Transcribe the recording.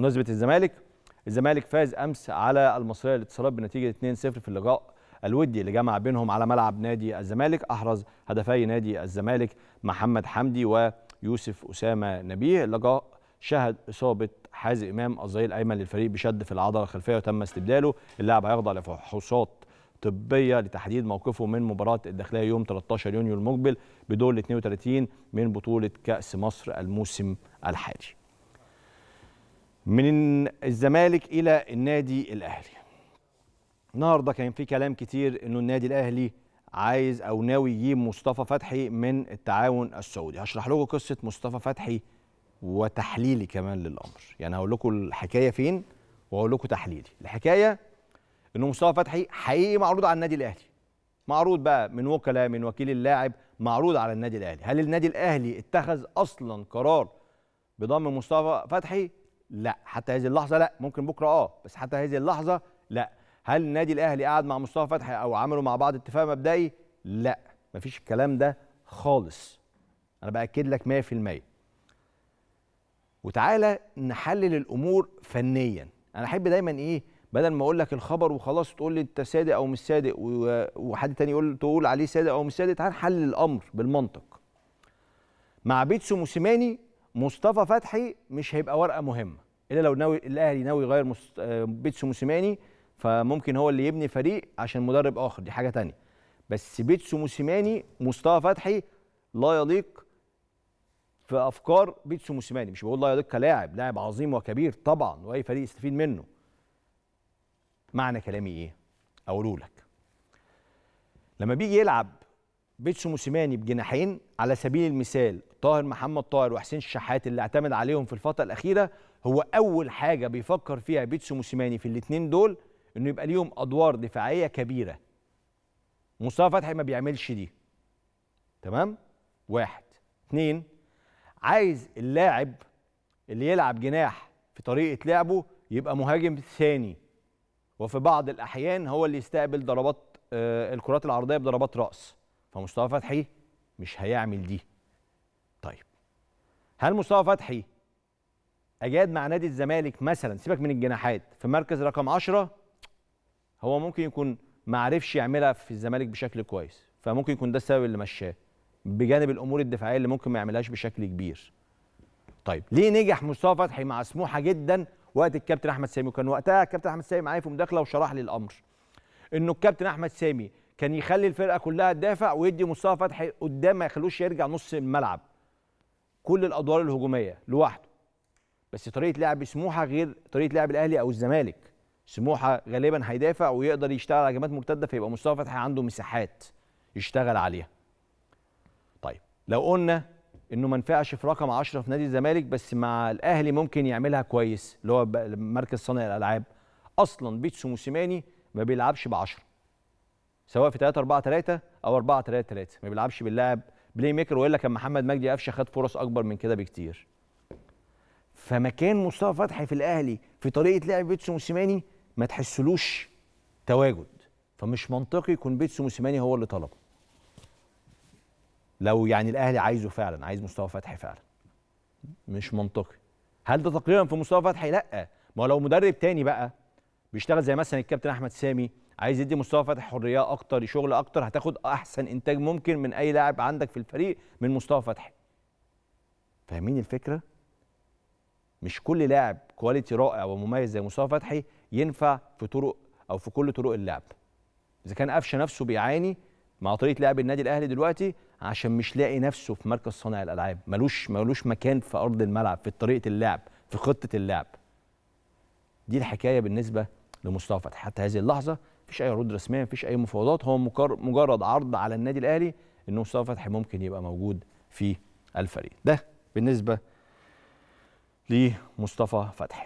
بمناسبة الزمالك الزمالك فاز امس على المصريه للاتصالات بنتيجه 2-0 في اللقاء الودي اللي جمع بينهم على ملعب نادي الزمالك احرز هدفي نادي الزمالك محمد حمدي ويوسف اسامه نبيه اللقاء شهد اصابه حازم امام الظهير الايمن للفريق بشد في العضله الخلفيه وتم استبداله اللاعب هيخضع لفحوصات طبيه لتحديد موقفه من مباراه الداخليه يوم 13 يونيو المقبل بدور ال 32 من بطوله كاس مصر الموسم الحالي من الزمالك الى النادي الاهلي النهارده كان في كلام كتير انه النادي الاهلي عايز او ناوي يجيب مصطفى فتحي من التعاون السعودي هشرح لكم قصه مصطفى فتحي وتحليلي كمان للامر يعني هقول لكم الحكايه فين واقول لكم تحليلي الحكايه انه مصطفى فتحي حقيقي معروض على النادي الاهلي معروض بقى من وكلاء من وكيل اللاعب معروض على النادي الاهلي هل النادي الاهلي اتخذ اصلا قرار بضم مصطفى فتحي لا حتى هذه اللحظه لا ممكن بكره اه بس حتى هذه اللحظه لا هل النادي الاهلي قعد مع مصطفى فتحي او عملوا مع بعض اتفاق مبدئي لا مفيش الكلام ده خالص انا باكد لك 100% وتعالى نحلل الامور فنيا انا احب دايما ايه بدل ما اقول لك الخبر وخلاص تقول لي انت صادق او مش صادق وحد تاني يقول تقول عليه صادق او مش صادق تعالى نحلل الامر بالمنطق مع بيتسو موسيماني مصطفى فتحي مش هيبقى ورقه مهمه الا لو ناوي الاهلي ناوي يغير مست... آه، بيتسو موسيماني فممكن هو اللي يبني فريق عشان مدرب اخر دي حاجه ثانيه بس بيتسو موسيماني مستوى فتحي لا يليق في افكار بيتسو موسيماني مش بقول لا يليق كلاعب لاعب عظيم وكبير طبعا واي فريق يستفيد منه معنى كلامي ايه اقوله لك لما بيجي يلعب بيتسو موسيماني بجناحين على سبيل المثال طاهر محمد طاهر وحسين الشحات اللي اعتمد عليهم في الفتره الاخيره هو اول حاجه بيفكر فيها بيتسو موسيماني في الاثنين دول انه يبقى ليهم ادوار دفاعيه كبيره مصطفى فتحي ما بيعملش دي تمام واحد اثنين عايز اللاعب اللي يلعب جناح في طريقه لعبه يبقى مهاجم ثاني وفي بعض الاحيان هو اللي يستقبل ضربات آه، الكرات العرضيه بضربات راس فمصطفى فتحي مش هيعمل دي طيب هل مصطفى فتحي اجاد مع نادي الزمالك مثلا سيبك من الجناحات في مركز رقم 10 هو ممكن يكون ما عرفش يعملها في الزمالك بشكل كويس فممكن يكون ده السبب اللي مشاه بجانب الامور الدفاعيه اللي ممكن ما يعملهاش بشكل كبير طيب ليه نجح مصطفى فتحي مع سموحه جدا وقت الكابتن احمد سامي وكان وقتها الكابتن احمد سامي معايا في مداخله وشرح لي الامر انه الكابتن احمد سامي كان يخلي الفرقه كلها تدافع ويدي مصطفى فتحي قدام ما يخلوش يرجع نص الملعب كل الادوار الهجوميه لوحده بس طريقه لعب سموحه غير طريقه لعب الاهلي او الزمالك سموحه غالبا هيدافع ويقدر يشتغل على هجمات مرتده فيبقى مصطفى فتحي عنده مساحات يشتغل عليها طيب لو قلنا انه ما نفعش في رقم 10 في نادي الزمالك بس مع الاهلي ممكن يعملها كويس اللي هو مركز صانع الالعاب اصلا بيتسو موسيماني ما بيلعبش ب 10 سواء في 3 4 3 او 4 3 3 ما بيلعبش باللاعب بلاي ميكر والا كان محمد مجدي قفشه خد فرص اكبر من كده بكتير فمكان مصطفى فتحي في الاهلي في طريقه لعب بيتسو موسيماني ما تحسلوش تواجد فمش منطقي يكون بيتسو موسيماني هو اللي طلبه لو يعني الاهلي عايزه فعلا عايز مصطفى فتحي فعلا مش منطقي هل ده تقريبا في مصطفى فتحي لا ما لو مدرب تاني بقى بيشتغل زي مثلا الكابتن احمد سامي عايز يدي مصطفى فتحي حريه اكتر شغل اكتر هتاخد احسن انتاج ممكن من اي لاعب عندك في الفريق من مصطفى فتحي فاهمين الفكره مش كل لاعب كواليتي رائع ومميز زي مصطفى فتحي ينفع في طرق او في كل طرق اللعب اذا كان قفشه نفسه بيعاني مع طريقه لعب النادي الاهلي دلوقتي عشان مش لاقي نفسه في مركز صانع الالعاب ملوش ملوش مكان في ارض الملعب في طريقه اللعب في خطه اللعب دي الحكايه بالنسبه لمصطفى فتحي حتى هذه اللحظه مفيش اي عروض رسميه مفيش اي مفاوضات هو مجرد عرض على النادي الاهلي ان مصطفى فتحي ممكن يبقى موجود في الفريق ده بالنسبه لمصطفى فتحي